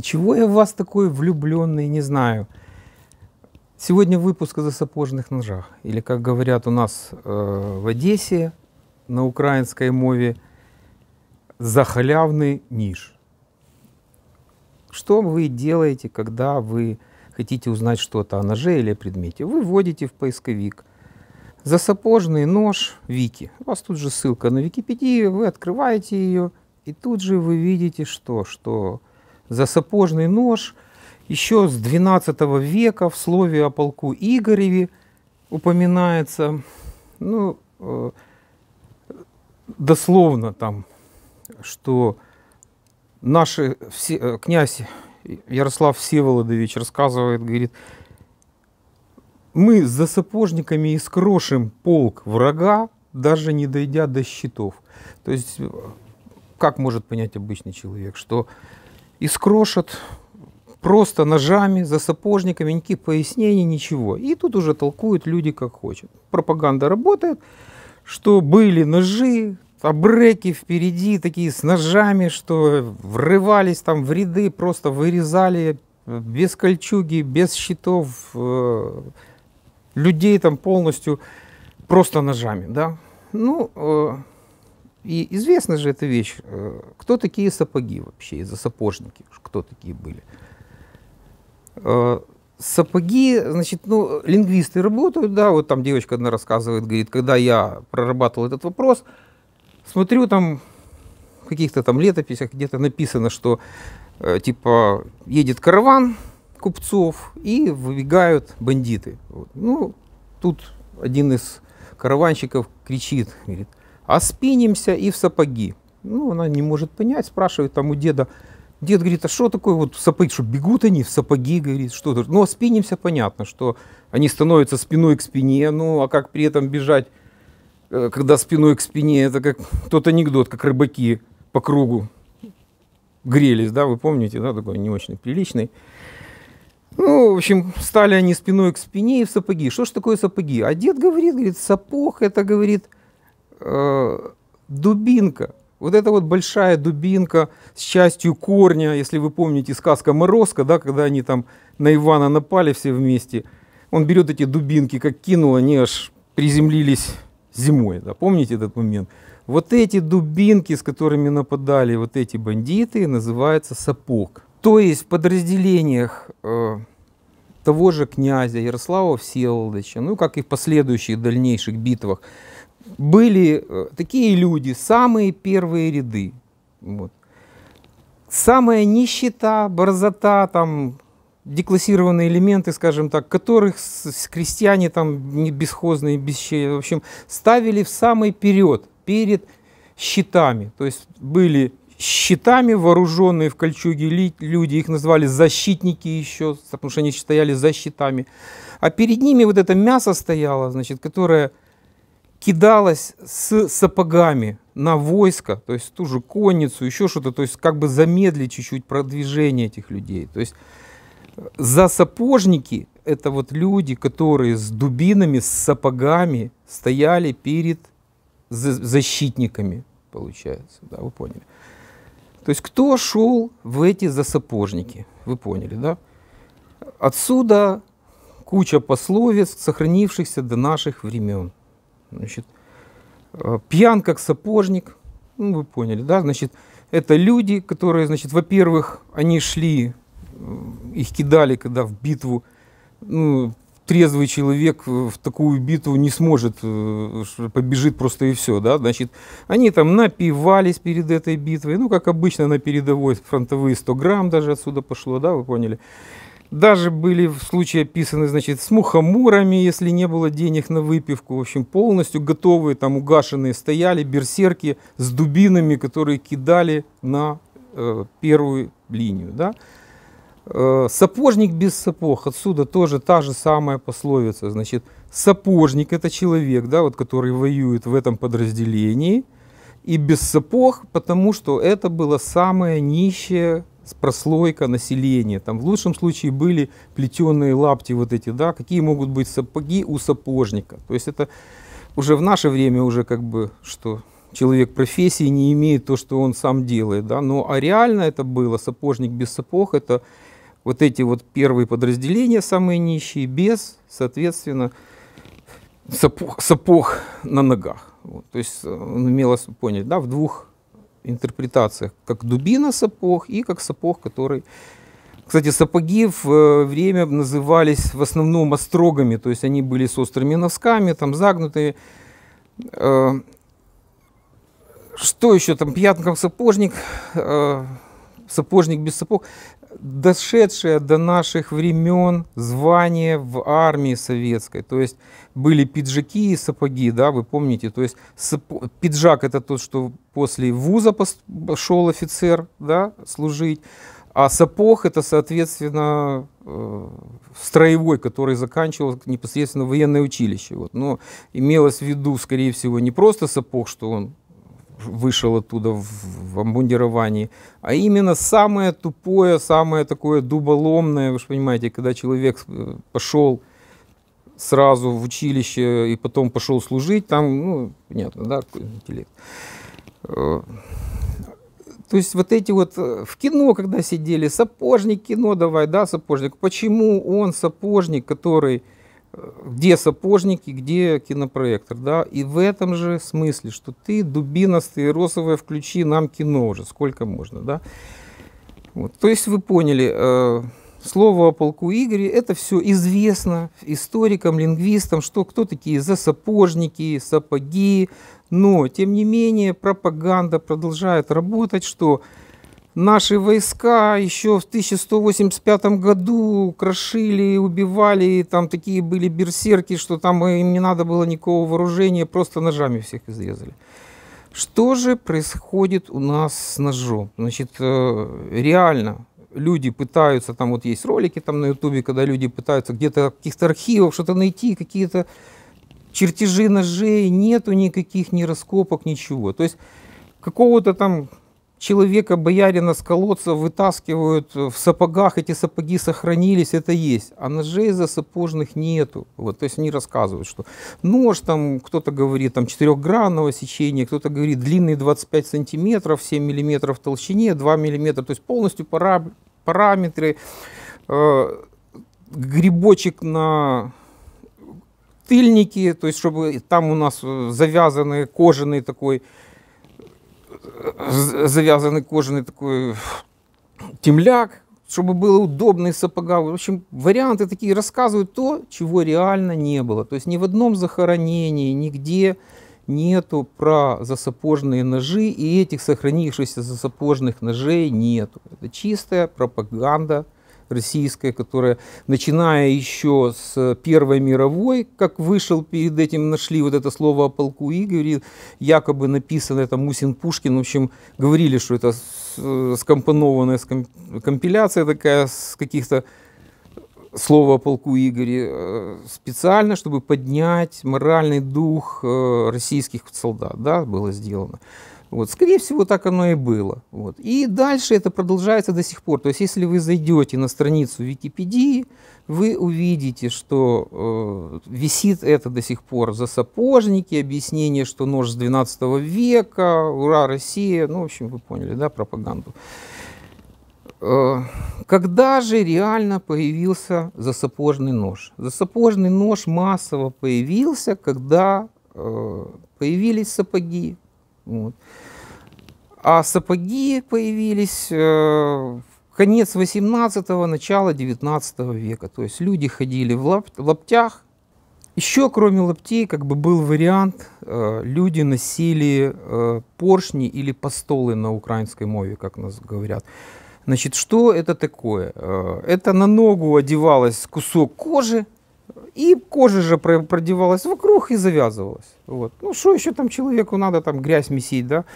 Ничего я в вас такой влюбленный, не знаю. Сегодня выпуск о сапожных ножах. Или, как говорят у нас э, в Одессе на украинской мове, захалявный ниш. Что вы делаете, когда вы хотите узнать что-то о ноже или о предмете? Вы вводите в поисковик «За сапожный нож Вики». У вас тут же ссылка на Википедию, вы открываете ее, и тут же вы видите что? Что за сапожный нож еще с XII века в слове о полку Игореве упоминается, ну, э, дословно там, что наши все, э, князь Ярослав Всеволодович рассказывает, говорит, мы за сапожниками искрошим полк врага, даже не дойдя до щитов. То есть, э, как может понять обычный человек, что и скрошат просто ножами, за сапожниками, никаких пояснений, ничего. И тут уже толкуют люди как хочет. Пропаганда работает, что были ножи, а впереди такие с ножами, что врывались там в ряды, просто вырезали без кольчуги, без щитов, э, людей там полностью просто ножами, да. Ну, э, и известна же эта вещь, э, кто такие сапоги вообще, из-за сапожники, кто такие были. Э, сапоги, значит, ну, лингвисты работают, да, вот там девочка одна рассказывает, говорит, когда я прорабатывал этот вопрос, смотрю там в каких-то там летописях где-то написано, что э, типа едет караван купцов и выбегают бандиты. Ну, тут один из караванщиков кричит, говорит, а Оспинимся и в сапоги. Ну, она не может понять, спрашивает там у деда. Дед говорит, а что такое вот сапоги, что бегут они в сапоги, говорит, что -то? Ну, оспинимся, а понятно, что они становятся спиной к спине, ну, а как при этом бежать, э, когда спиной к спине, это как тот анекдот, как рыбаки по кругу грелись, да, вы помните, да, такой не очень приличный. Ну, в общем, стали они спиной к спине и в сапоги. Что ж такое сапоги? А дед говорит, говорит, сапог, это, говорит, Э, дубинка. Вот эта вот большая дубинка с частью корня, если вы помните сказка морозка да, когда они там на Ивана напали все вместе, он берет эти дубинки, как кинул, они аж приземлились зимой, да, помните этот момент? Вот эти дубинки, с которыми нападали вот эти бандиты, называются сапог. То есть в подразделениях э, того же князя Ярослава Всеволодовича, ну как и в последующих дальнейших битвах, были э, такие люди, самые первые ряды. Вот. Самая нищета, борзота, там, деклассированные элементы, скажем так, которых с крестьяне там не бесхозные, бесщие, в общем, ставили в самый период, перед щитами. То есть были щитами вооруженные в кольчуге люди, их называли защитники еще, потому что они стояли за щитами. А перед ними вот это мясо стояло, значит, которое кидалась с сапогами на войско, то есть ту же конницу, еще что-то, то есть как бы замедлить чуть-чуть продвижение этих людей. То есть э, за сапожники это вот люди, которые с дубинами, с сапогами стояли перед защитниками, получается, да, вы поняли. То есть кто шел в эти засапожники, вы поняли, да? Отсюда куча пословиц, сохранившихся до наших времен. Значит, э, пьян как сапожник, ну, вы поняли, да, значит, это люди, которые, значит, во-первых, они шли, э, их кидали, когда в битву, ну, трезвый человек э, в такую битву не сможет, побежит просто и все, да, значит, они там напивались перед этой битвой, ну, как обычно на передовой, фронтовые 100 грамм даже отсюда пошло, да, вы поняли, даже были в случае описаны, значит, с мухоморами, если не было денег на выпивку. В общем, полностью готовые, там угашенные стояли, берсерки с дубинами, которые кидали на э, первую линию. Да? Э, сапожник без сапог, отсюда тоже та же самая пословица. Значит, сапожник – это человек, да, вот, который воюет в этом подразделении, и без сапог, потому что это было самое нищее прослойка населения. Там в лучшем случае были плетеные лапти вот эти, да, какие могут быть сапоги у сапожника. То есть это уже в наше время уже как бы что человек профессии не имеет то, что он сам делает, да, но а реально это было сапожник без сапог, это вот эти вот первые подразделения самые нищие без, соответственно, сапог, сапог на ногах. Вот, то есть э, он умело понять, да, в двух интерпретациях, как дубина сапог и как сапог, который... Кстати, сапоги в э, время назывались в основном острогами, то есть они были с острыми носками, там загнутые. Э, что еще там? Пьятков сапожник, э, сапожник без сапог дошедшее до наших времен звание в армии советской. То есть были пиджаки и сапоги, да, вы помните. То есть сап- пиджак это тот, что после вуза пошел офицер, да, служить. А сапог это, соответственно, э, строевой, который заканчивал непосредственно военное училище. Вот. Но имелось в виду, скорее всего, не просто сапог, что он вышел оттуда в, в обмундировании, а именно самое тупое, самое такое дуболомное, вы же понимаете, когда человек э, пошел сразу в училище и потом пошел служить, там, ну, понятно, да, какой интеллект. Э, то есть вот эти вот э, в кино, когда сидели, сапожник кино давай, да, сапожник. Почему он сапожник, который где сапожники, где кинопроектор, да, и в этом же смысле, что ты, дубиностые, розовые, включи нам кино уже, сколько можно, да. Вот. То есть вы поняли, э, слово о полку Игоре, это все известно историкам, лингвистам, что кто такие засапожники, сапоги, но, тем не менее, пропаганда продолжает работать, что Наши войска еще в 1185 году крошили, убивали, там такие были берсерки, что там э, им не надо было никакого вооружения, просто ножами всех изрезали. Что же происходит у нас с ножом? Значит, э, реально люди пытаются, там вот есть ролики там на ютубе, когда люди пытаются где-то каких-то архивов что-то найти, какие-то чертежи ножей, нету никаких ни раскопок, ничего. То есть какого-то там человека, боярина с колодца вытаскивают в сапогах, эти сапоги сохранились, это есть. А ножей за сапожных нету. Вот, то есть они рассказывают, что нож там, кто-то говорит, там четырехгранного сечения, кто-то говорит длинный 25 сантиметров, 7 миллиметров в толщине, 2 миллиметра, то есть полностью пара, параметры. Э, грибочек на тыльнике, то есть чтобы там у нас завязанный кожаный такой завязанный кожаный такой темляк, чтобы было удобно и сапога. В общем, варианты такие рассказывают то, чего реально не было. То есть ни в одном захоронении, нигде нету про засапожные ножи, и этих сохранившихся засапожных ножей нету. Это чистая пропаганда российская, которая, начиная еще с э, Первой мировой, как вышел перед этим, нашли вот это слово о полку Игоре, якобы написано это Мусин Пушкин, в общем, говорили, что это э, скомпонованная компиляция такая с каких-то слово о полку Игоре э, специально, чтобы поднять моральный дух российских солдат, да, было сделано. Вот, скорее всего, так оно и было. Вот. И дальше это продолжается до сих пор. То есть, если вы зайдете на страницу Википедии, вы увидите, что э, висит это до сих пор за сапожники, объяснение, что нож с 12 века, ура, Россия. Ну, в общем, вы поняли, да, пропаганду. Э, когда же реально появился засапожный нож? Засапожный нож массово появился, когда э, появились сапоги. Вот. А сапоги появились э, конец 18-го, начало 19 века. То есть люди ходили в лаптях. Еще кроме лаптей как бы был вариант, э, люди носили э, поршни или постолы на украинской мове, как нас говорят. Значит, что это такое? Э, это на ногу одевалось кусок кожи, и кожа же продевалась вокруг и завязывалась. Вот. Ну, что еще там человеку надо, там грязь месить, да?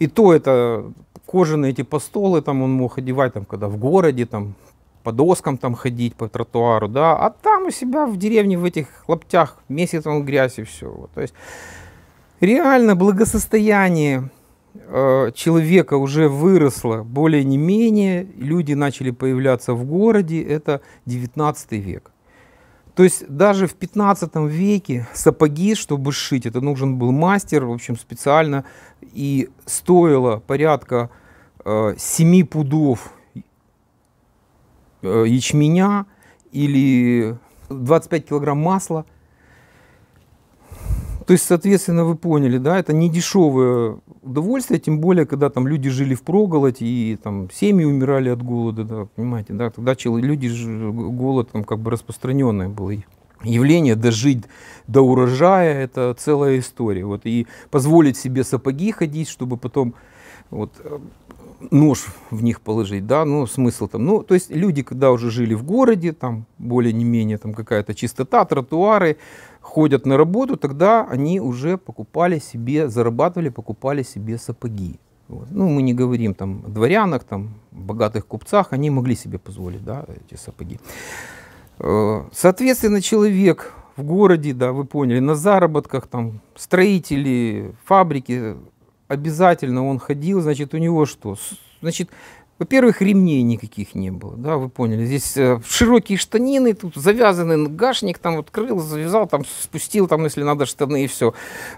И то это кожаные эти постолы там он мог одевать, там, когда в городе, там, по доскам там ходить, по тротуару, да, а там у себя в деревне в этих лаптях месяц он грязь и все. Вот. То есть реально благосостояние э, человека уже выросло более не менее, люди начали появляться в городе, это 19 век. То есть даже в 15 веке сапоги, чтобы шить, это нужен был мастер, в общем, специально, и стоило порядка э, 7 пудов э, ячменя или 25 килограмм масла. То есть, соответственно, вы поняли, да, это не дешевые удовольствие, тем более, когда там люди жили в проголодь и там семьи умирали от голода, да, понимаете, да, тогда люди, голод там как бы распространенное было явление дожить до урожая это целая история вот и позволить себе сапоги ходить чтобы потом вот нож в них положить, да, ну, смысл там, ну, то есть люди, когда уже жили в городе, там, более не менее, там, какая-то чистота, тротуары, ходят на работу, тогда они уже покупали себе, зарабатывали, покупали себе сапоги. Вот. Ну, мы не говорим там о дворянах, там, богатых купцах, они могли себе позволить, да, эти сапоги. Э, соответственно, человек в городе, да, вы поняли, на заработках, там, строители, фабрики, обязательно он ходил, значит, у него что? Значит, во-первых, ремней никаких не было, да, вы поняли. Здесь э, широкие штанины, тут завязанный гашник, там вот крыл, завязал, там спустил, там, если надо, штаны и все.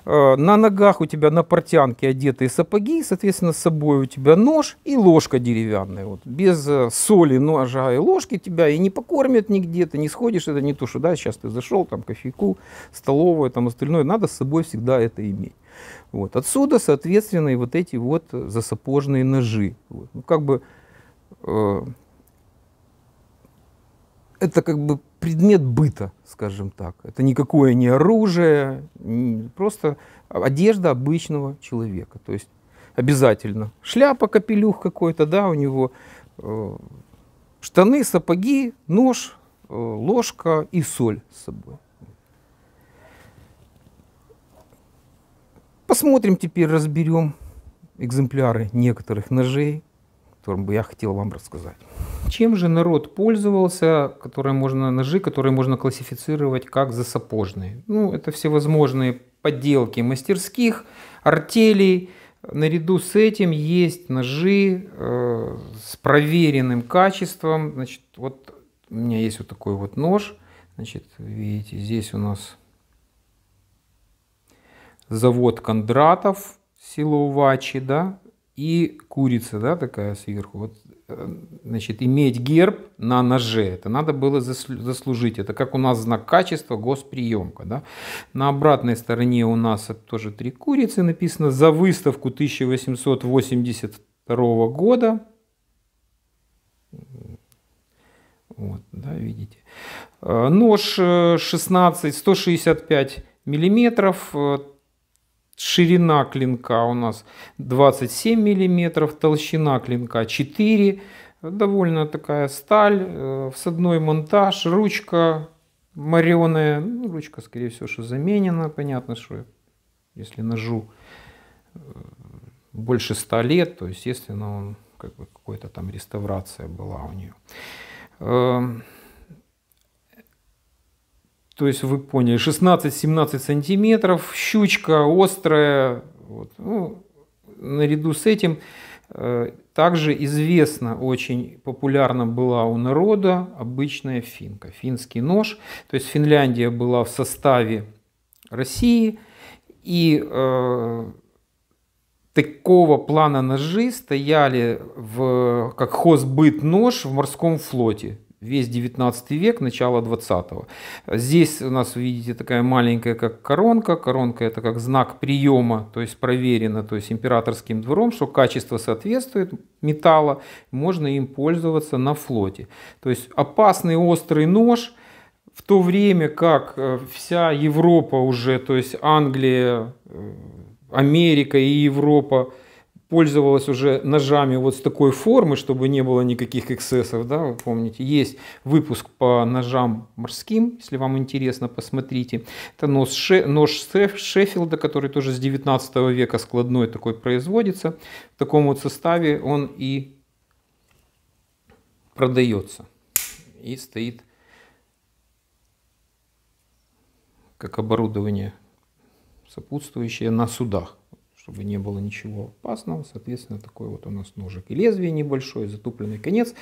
Э, на ногах у тебя на портянке одетые сапоги, соответственно, с собой у тебя нож и ложка деревянная. Вот. Без э, соли, ножа и ложки тебя и не покормят нигде, ты не сходишь, это не то, что, да, сейчас ты зашел, там, кофейку, столовую, там, остальное. Надо с собой всегда это иметь. Вот. Отсюда, соответственно, и вот эти вот засапожные ножи. Вот. Ну, как бы э, это как бы предмет быта, скажем так. Это никакое не оружие, не, просто одежда обычного человека. То есть обязательно шляпа, капелюх какой-то, да, у него э, штаны, сапоги, нож, э, ложка и соль с собой. Посмотрим теперь, разберем экземпляры некоторых ножей, которым бы я хотел вам рассказать. Чем же народ пользовался, которые можно, ножи, которые можно классифицировать как засапожные? Ну, это всевозможные подделки мастерских, артелей. Наряду с этим есть ножи э, с проверенным качеством. Значит, вот у меня есть вот такой вот нож. Значит, видите, здесь у нас завод Кондратов, село Увачи, да, и курица, да, такая сверху. Вот, э, значит, иметь герб на ноже, это надо было заслужить. Это как у нас знак качества, госприемка, да. На обратной стороне у нас тоже три курицы написано «За выставку 1882 года». Вот, да, видите. Э, нож 16, э, 165 миллиметров, Ширина клинка у нас 27 миллиметров, толщина клинка 4 довольно такая сталь, э, всадной монтаж, ручка мореная, ну, ручка, скорее всего, что заменена, понятно, что если ножу э, больше 100 лет, то, естественно, он как бы какой-то там реставрация была у нее. Эм, то есть вы поняли, 16-17 сантиметров, щучка острая. Вот. Ну, наряду с этим э, также известна, очень популярна была у народа обычная финка, финский нож. То есть Финляндия была в составе России, и э, такого плана ножи стояли в, как хозбыт нож в морском флоте весь 19 век, начало 20-го. Здесь у нас, видите, такая маленькая как коронка. Коронка это как знак приема, то есть проверено, то есть императорским двором, что качество соответствует металла, можно им пользоваться на флоте. То есть опасный острый нож, в то время как э, вся Европа уже, то есть Англия, э, Америка и Европа, пользовалась уже ножами вот с такой формы, чтобы не было никаких эксцессов, да, вы помните. Есть выпуск по ножам морским, если вам интересно, посмотрите. Это нож, Ше, нож Шеффилда, который тоже с 19 века складной такой производится. В таком вот составе он и продается. И стоит как оборудование сопутствующее на судах чтобы не было ничего опасного, соответственно, такой вот у нас ножик и лезвие небольшое, затупленный конец,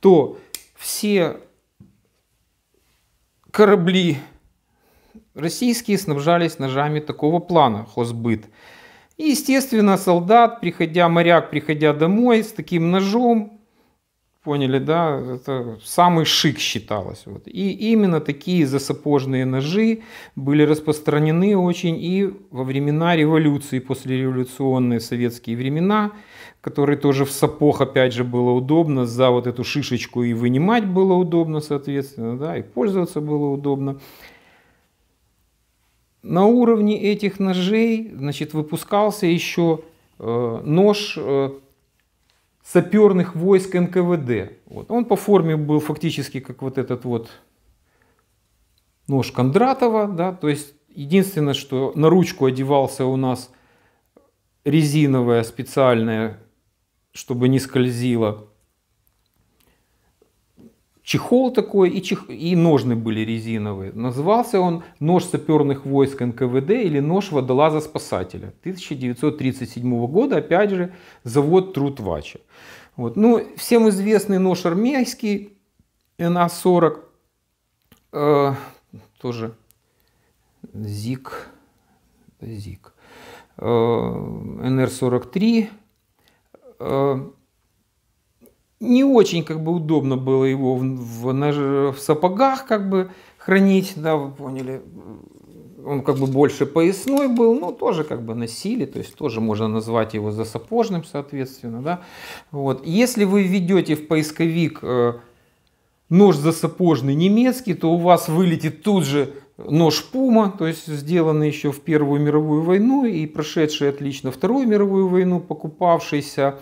то все корабли российские снабжались ножами такого плана, хозбыт. И, естественно, солдат, приходя, моряк, приходя домой с таким ножом, Поняли, да? Это самый шик считалось. Вот. И именно такие засапожные ножи были распространены очень и во времена революции, послереволюционные советские времена, которые тоже в сапог, опять же, было удобно, за вот эту шишечку и вынимать было удобно, соответственно, да, и пользоваться было удобно. На уровне этих ножей, значит, выпускался еще э, нож э, саперных войск НКВД. Вот. Он по форме был фактически как вот этот вот нож Кондратова, да, то есть единственное, что на ручку одевался у нас резиновая специальная, чтобы не скользила чехол такой и, чех... и ножны были резиновые. Назывался он «Нож саперных войск НКВД» или «Нож водолаза-спасателя» 1937 года, опять же, завод Трутвача. Вот. Ну, всем известный нож армейский НА-40, э, тоже ЗИК, ЗИК, э, НР-43, э, не очень как бы удобно было его в, в, в сапогах как бы хранить, да, вы поняли. Он как бы больше поясной был, но тоже как бы носили, то есть тоже можно назвать его за сапожным, соответственно, да. Вот. Если вы введете в поисковик э, нож за сапожный немецкий, то у вас вылетит тут же нож Пума, то есть сделанный еще в Первую мировую войну и прошедший отлично Вторую мировую войну, покупавшийся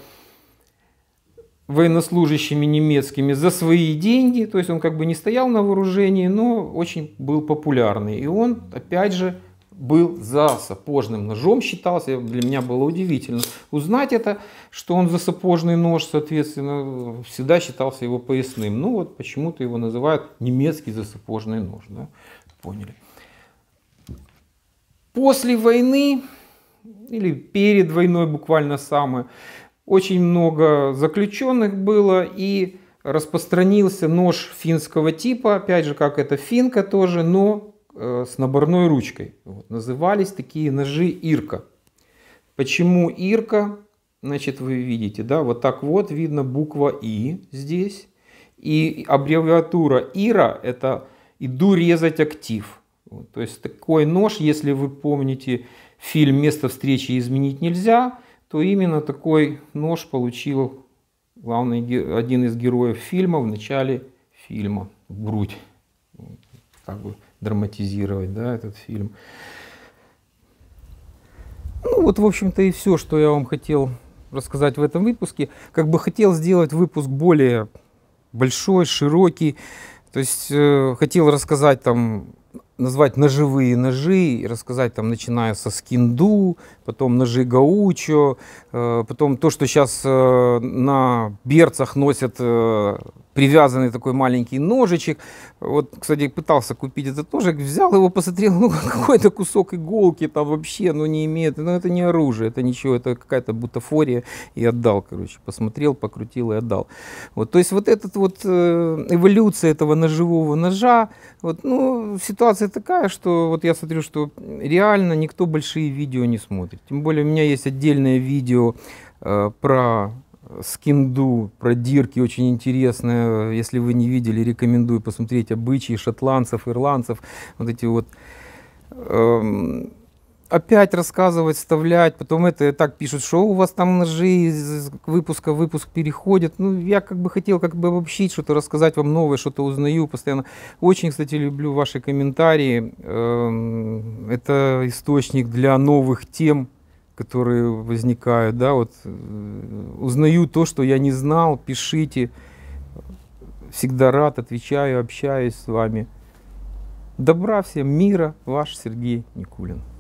военнослужащими немецкими за свои деньги, то есть он как бы не стоял на вооружении, но очень был популярный. И он, опять же, был за сапожным ножом, считался, для меня было удивительно узнать это, что он за сапожный нож, соответственно, всегда считался его поясным. Ну вот почему-то его называют немецкий за сапожный нож, да? поняли. После войны или перед войной буквально самое, очень много заключенных было и распространился нож финского типа, опять же, как это финка тоже, но э, с наборной ручкой. Вот, назывались такие ножи Ирка. Почему Ирка? Значит, вы видите, да, вот так вот видно буква И здесь. И аббревиатура Ира – это «иду резать актив». Вот, то есть такой нож, если вы помните фильм «Место встречи изменить нельзя», то именно такой нож получил главный, один из героев фильма в начале фильма грудь. Как бы драматизировать да, этот фильм. Ну вот, в общем-то, и все, что я вам хотел рассказать в этом выпуске. Как бы хотел сделать выпуск более большой, широкий. То есть э, хотел рассказать там назвать ножевые ножи, рассказать там, начиная со скинду, потом ножи гаучо, э, потом то, что сейчас э, на берцах носят э, привязанный такой маленький ножичек. Вот, кстати, пытался купить этот ножик, взял его, посмотрел, ну какой-то кусок иголки там вообще, ну не имеет, ну это не оружие, это ничего, это какая-то бутафория, и отдал, короче, посмотрел, покрутил и отдал. Вот, то есть вот этот вот э, эволюция этого ножевого ножа, вот, ну ситуация такая, что вот я смотрю, что реально никто большие видео не смотрит. Тем более у меня есть отдельное видео э, про скинду, про продирки очень интересные. Если вы не видели, рекомендую посмотреть обычаи шотландцев, ирландцев. Вот эти вот эм, опять рассказывать, вставлять, потом это так пишут, что у вас там ножи из выпуска в выпуск переходят. Ну, я как бы хотел как бы обобщить, что-то рассказать вам новое, что-то узнаю постоянно. Очень, кстати, люблю ваши комментарии. Эм, это источник для новых тем, которые возникают, да, вот э, узнаю то, что я не знал, пишите, всегда рад, отвечаю, общаюсь с вами. Добра всем, мира, ваш Сергей Никулин.